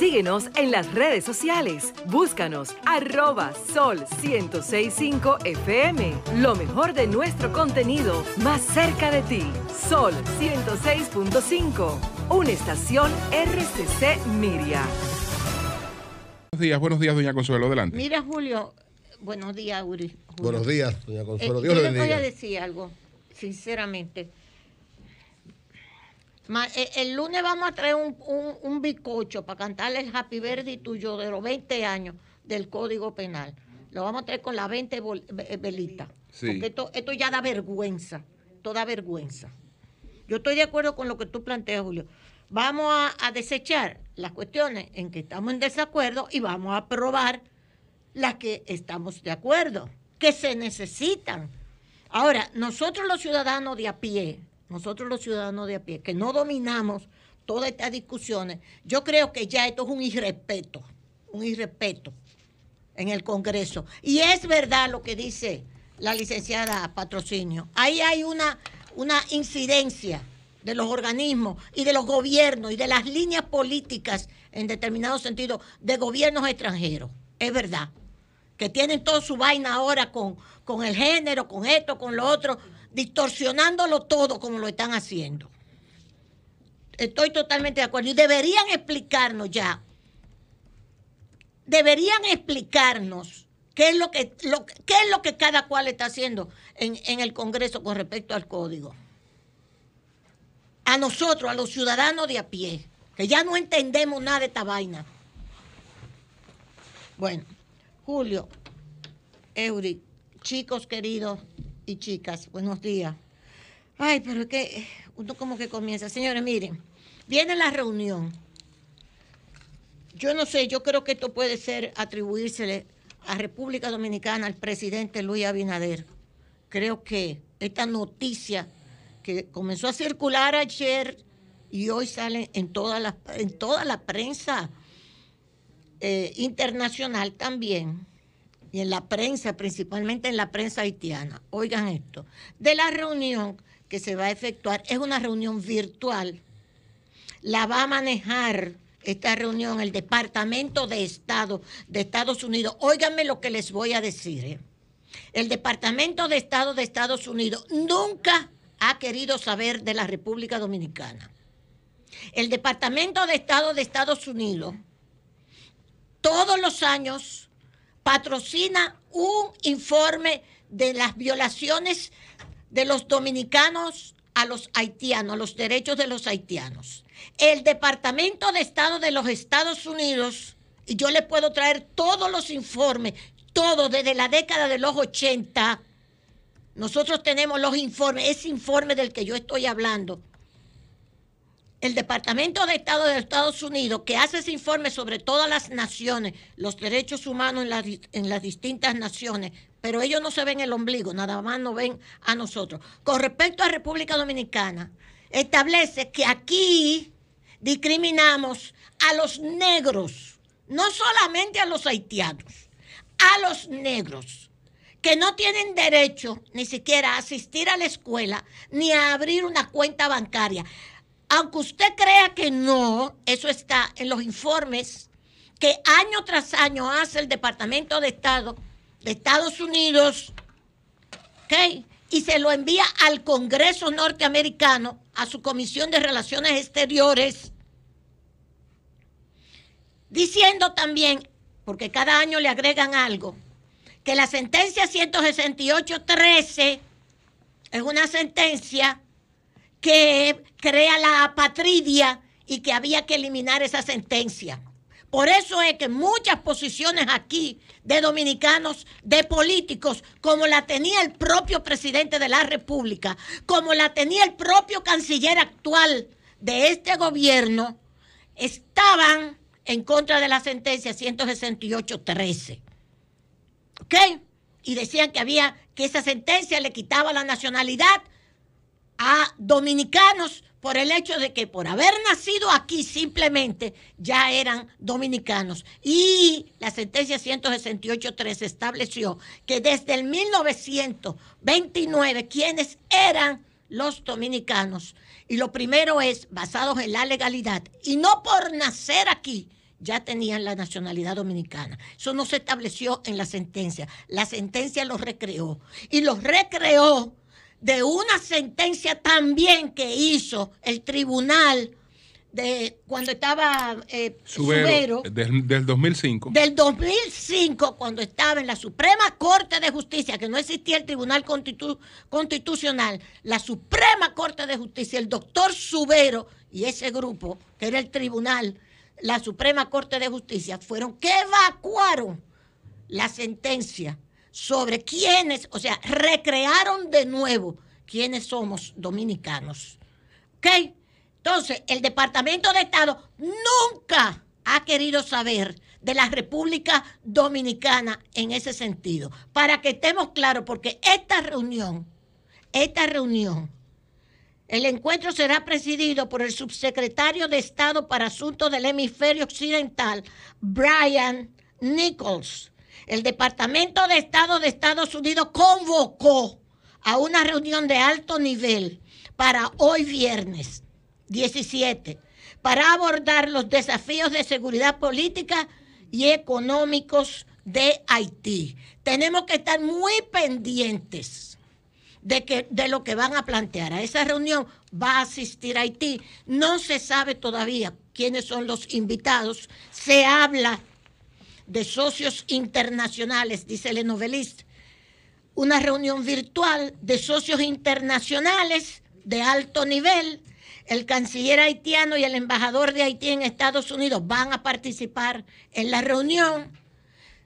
Síguenos en las redes sociales. Búscanos arroba sol 1065 FM. Lo mejor de nuestro contenido más cerca de ti. Sol 106.5. Una estación RCC Miria. Buenos días, buenos días, doña Consuelo. Adelante. Mira, Julio. Buenos días, Uri. Buenos días, doña Consuelo. Eh, yo le voy a decir algo, sinceramente eh, el lunes vamos a traer un, bicocho para cantarle el Happy Verde tuyo de los 20 años del Código Penal. Lo vamos a traer con las 20 velitas. Porque esto, ya da vergüenza. Toda vergüenza. Yo estoy de acuerdo con lo que tú planteas, Julio. Vamos a desechar las cuestiones en que estamos en desacuerdo y vamos a aprobar las que estamos de acuerdo, que se necesitan. Ahora, nosotros los ciudadanos de a pie, nosotros los ciudadanos de a pie, que no dominamos todas estas discusiones, yo creo que ya esto es un irrespeto, un irrespeto en el Congreso. Y es verdad lo que dice la licenciada Patrocinio. Ahí hay una, una incidencia de los organismos y de los gobiernos y de las líneas políticas en determinado sentido de gobiernos extranjeros. Es verdad. Que tienen toda su vaina ahora con, con el género, con esto, con lo otro distorsionándolo todo como lo están haciendo. Estoy totalmente de acuerdo. Y deberían explicarnos ya. Deberían explicarnos qué es lo que, es lo que cada cual está haciendo en, en el Congreso con respecto al código. A nosotros, a los ciudadanos de a pie, que ya no entendemos nada de esta vaina. Bueno, Julio, Eury chicos queridos, chicas, buenos días. Ay, pero es que eh, uno como que comienza. Señores, miren, viene la reunión. Yo no sé, yo creo que esto puede ser atribuírsele a República Dominicana al presidente Luis Abinader. Creo que esta noticia que comenzó a circular ayer y hoy sale en toda la, en toda la prensa eh, internacional también, y en la prensa, principalmente en la prensa haitiana, oigan esto, de la reunión que se va a efectuar, es una reunión virtual, la va a manejar esta reunión el Departamento de Estado de Estados Unidos. Óiganme lo que les voy a decir. ¿eh? El Departamento de Estado de Estados Unidos nunca ha querido saber de la República Dominicana. El Departamento de Estado de Estados Unidos todos los años patrocina un informe de las violaciones de los dominicanos a los haitianos, a los derechos de los haitianos. El Departamento de Estado de los Estados Unidos, y yo le puedo traer todos los informes, todos desde la década de los 80, nosotros tenemos los informes, ese informe del que yo estoy hablando, el Departamento de Estado de Estados Unidos, que hace ese informe sobre todas las naciones, los derechos humanos en las, distintas naciones, pero ellos no se ven el ombligo, nada más no ven a nosotros. Con respecto a República Dominicana, establece que aquí discriminamos a los negros, no solamente a los haitianos, a los negros que no tienen derecho ni siquiera a asistir a la escuela ni a abrir una cuenta bancaria. Aunque usted crea que no, eso está en los informes que año tras año hace el Departamento de Estado de Estados Unidos, y se lo envía al Congreso norteamericano, a su Comisión de Relaciones Exteriores, diciendo también, porque cada año le agregan algo, que la sentencia 168-13 es una sentencia que crea la apatridia y que había que eliminar esa sentencia. Por eso es que muchas posiciones aquí de dominicanos, de políticos, como la tenía el propio presidente de la República, como la tenía el propio canciller actual de este gobierno, estaban en contra de la sentencia 168-13. ¿Ok? Y decían que había que esa sentencia le quitaba la nacionalidad a dominicanos por el hecho de que por haber nacido aquí simplemente ya eran dominicanos. Y la sentencia 168.3 estableció que desde el 1929 quienes eran los dominicanos, y lo primero es basados en la legalidad, y no por nacer aquí, ya tenían la nacionalidad dominicana. Eso no se estableció en la sentencia. La sentencia los recreó. Y los recreó de una sentencia también que hizo el tribunal de cuando estaba eh, Subero, eh, del, 2005. Del 2005, cuando estaba en la Suprema Corte de Justicia, que no existía el Tribunal Constitucional, la Suprema Corte de Justicia, el doctor Subero y ese grupo, que era el Tribunal, la Suprema Corte de Justicia, fueron que evacuaron la sentencia sobre quiénes, o sea, recrearon de nuevo quiénes somos dominicanos. ¿Ok? Entonces, el Departamento de Estado nunca ha querido saber de la República Dominicana en ese sentido. Para que estemos claros, porque esta reunión, esta reunión, el encuentro será presidido por el subsecretario de Estado para Asuntos del Hemisferio Occidental, Brian Nichols el Departamento de Estado de Estados Unidos convocó a una reunión de alto nivel para hoy viernes 17 para abordar los desafíos de seguridad política y económicos de Haití. Tenemos que estar muy pendientes de, que, de lo que van a plantear. A esa reunión va a asistir Haití. No se sabe todavía quiénes son los invitados. Se habla de socios internacionales, dice el novelista, una reunión virtual de socios internacionales de alto nivel. El canciller haitiano y el embajador de Haití en Estados Unidos van a participar en la reunión.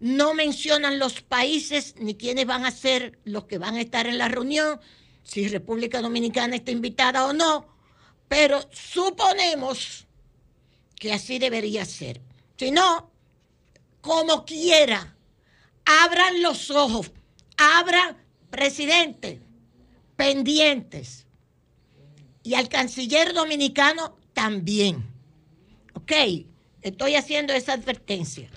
No mencionan los países ni quiénes van a ser los que van a estar en la reunión, si República Dominicana está invitada o no, pero suponemos que así debería ser. Si no, como quiera, abran los ojos, abran, presidente, pendientes. Y al canciller dominicano también. ¿Ok? Estoy haciendo esa advertencia.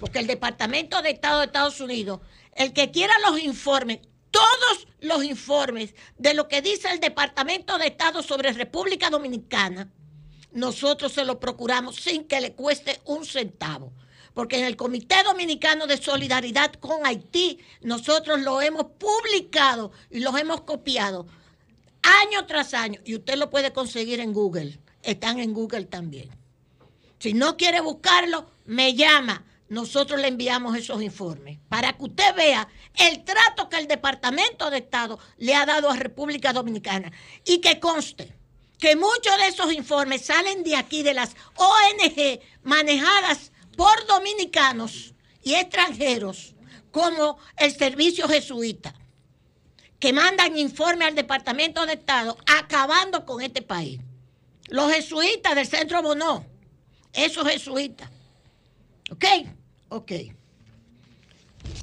Porque el Departamento de Estado de Estados Unidos, el que quiera los informes, todos los informes de lo que dice el Departamento de Estado sobre República Dominicana, nosotros se lo procuramos sin que le cueste un centavo porque en el Comité Dominicano de Solidaridad con Haití nosotros lo hemos publicado y los hemos copiado año tras año y usted lo puede conseguir en Google. Están en Google también. Si no quiere buscarlo, me llama. Nosotros le enviamos esos informes para que usted vea el trato que el Departamento de Estado le ha dado a República Dominicana y que conste que muchos de esos informes salen de aquí, de las ONG manejadas por dominicanos y extranjeros como el servicio jesuita, que mandan informe al Departamento de Estado acabando con este país. Los jesuitas del centro Bonó, esos jesuitas. ¿Ok? Ok.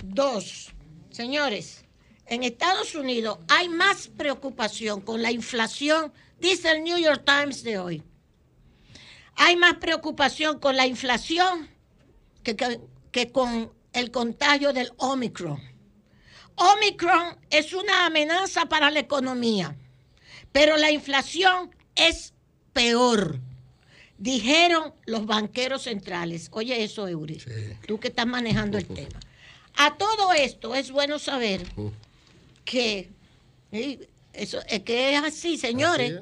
Dos, señores, en Estados Unidos hay más preocupación con la inflación, dice el New York Times de hoy. Hay más preocupación con la inflación que, con el contagio del Omicron. Omicron es una amenaza para la economía, pero la inflación es peor. Dijeron los banqueros centrales. Oye eso, Eury, tú que estás manejando el tema. A todo esto es bueno saber que, eso, eh, que es así, señores.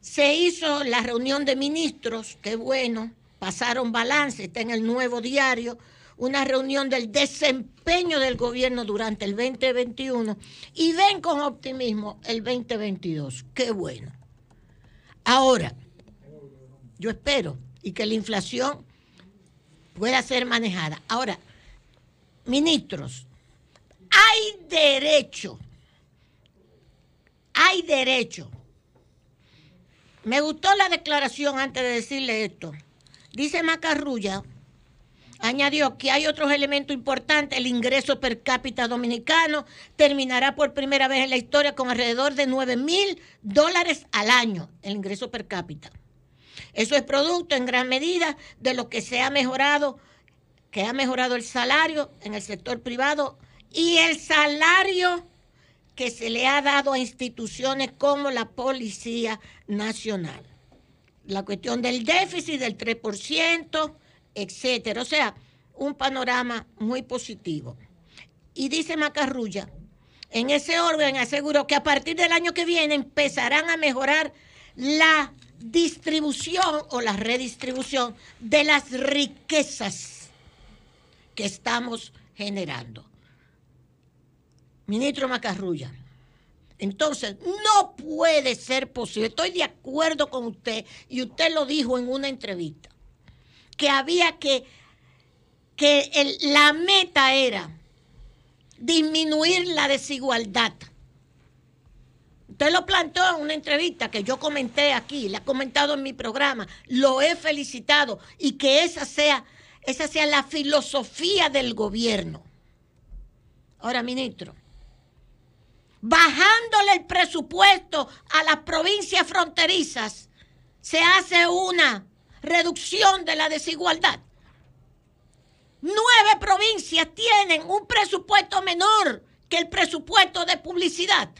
Se hizo la reunión de ministros, qué bueno, pasaron balance, está en el nuevo diario, una reunión del desempeño del gobierno durante el 2021 y ven con optimismo el 2022. Qué bueno. Ahora, yo espero y que la inflación pueda ser manejada. Ahora, ministros, hay derecho, hay derecho. Me gustó la declaración antes de decirle esto Dice Macarrulla, añadió que hay otros elementos importantes, el ingreso per cápita dominicano terminará por primera vez en la historia con alrededor de 9 mil dólares al año, el ingreso per cápita. Eso es producto en gran medida de lo que se ha mejorado, que ha mejorado el salario en el sector privado y el salario que se le ha dado a instituciones como la Policía Nacional la cuestión del déficit del 3%, etcétera. O sea, un panorama muy positivo. Y dice Macarrulla, en ese orden aseguró que a partir del año que viene empezarán a mejorar la distribución o la redistribución de las riquezas que estamos generando. Ministro Macarrulla. Entonces, no puede ser posible. Estoy de acuerdo con usted y usted lo dijo en una entrevista, que había que, que la meta era disminuir la desigualdad. Usted lo planteó en una entrevista que yo comenté aquí, le he comentado en mi programa, lo he felicitado y que esa sea, esa sea la filosofía del gobierno. Ahora, ministro, bajándole el presupuesto a las provincias fronterizas, se hace una reducción de la desigualdad. Nueve provincias tienen un presupuesto menor que el presupuesto de publicidad.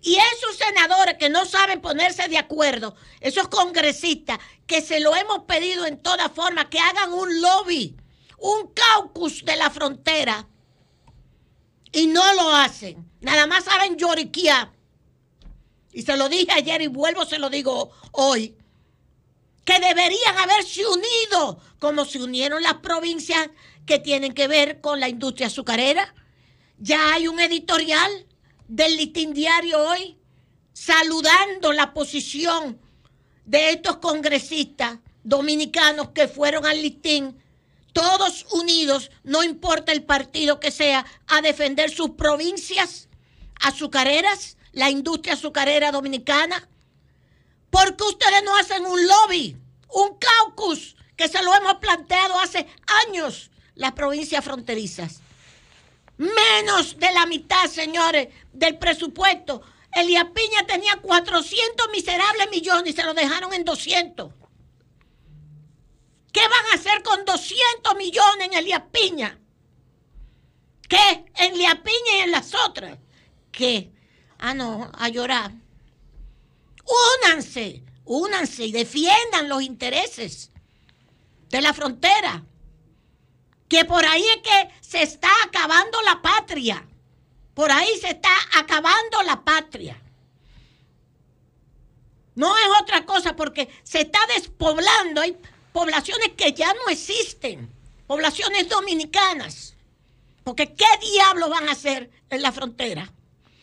Y esos senadores que no saben ponerse de acuerdo, esos congresistas que se lo hemos pedido en toda forma, que hagan un lobby, un caucus de la frontera y no lo hacen. Nada más saben lloriquear. Y se lo dije ayer y vuelvo, se lo digo hoy. Que deberían haberse unido como se unieron las provincias que tienen que ver con la industria azucarera. Ya hay un editorial del listín diario hoy saludando la posición de estos congresistas dominicanos que fueron al listín todos unidos, no importa el partido que sea, a defender sus provincias azucareras, la industria azucarera dominicana. ¿Por qué ustedes no hacen un lobby, un caucus, que se lo hemos planteado hace años las provincias fronterizas? Menos de la mitad, señores, del presupuesto. Elia Piña tenía 400 miserables millones y se lo dejaron en 200. ¿Qué van a hacer con 200 millones en Elías Piña? ¿Qué? En Elías Piña y en las otras. ¿Qué? Ah, no, a llorar. Únanse, únanse y defiendan los intereses de la frontera. Que por ahí es que se está acabando la patria. Por ahí se está acabando la patria. No es otra cosa porque se está despoblando poblaciones que ya no existen, poblaciones dominicanas, porque ¿qué diablos van a hacer en la frontera?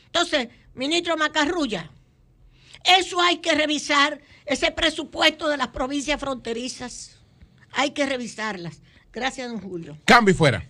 Entonces, ministro Macarrulla, eso hay que revisar, ese presupuesto de las provincias fronterizas, hay que revisarlas. Gracias, don Julio. Cambio y fuera.